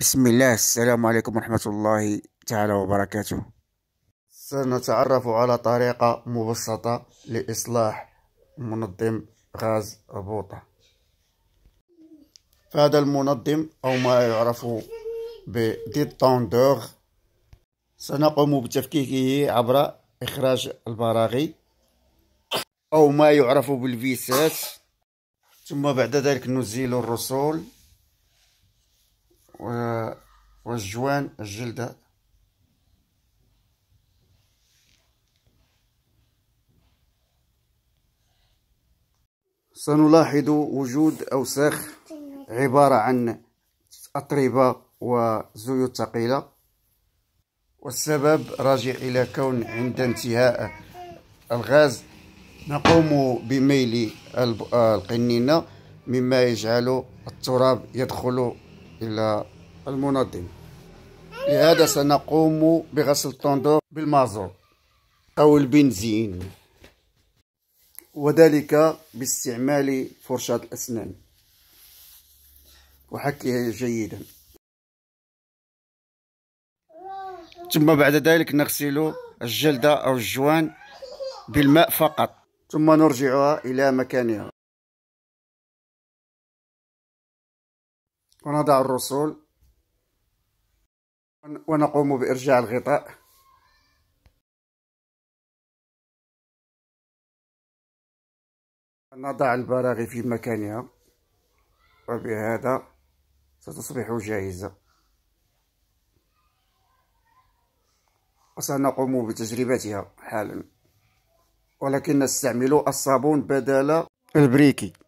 بسم الله السلام عليكم ورحمة الله تعالى وبركاته سنتعرف على طريقة مبسطة لإصلاح منظم غاز ربوطة فهذا المنظم أو ما يعرف بديتوندور سنقوم بتفكيكه عبر إخراج البراغي أو ما يعرف بالفيسات ثم بعد ذلك نزيل الرسول والجوان الجلدة سنلاحظ وجود أوساخ عبارة عن أطربة وزيوت ثقيلة والسبب راجع إلى كون عند انتهاء الغاز نقوم بميل القنينة مما يجعل التراب يدخل إلى المنظم لهذا سنقوم بغسل الطندور بالمازور أو البنزين وذلك باستعمال فرشاة الأسنان وحكيها جيدا ثم بعد ذلك نغسل الجلدة أو الجوان بالماء فقط ثم نرجعها إلى مكانها ونضع الرسول ونقوم بإرجاع الغطاء نضع البراغي في مكانها وبهذا ستصبح جاهزة وسنقوم بتجربتها حالا ولكن نستعمل الصابون بدل البريكي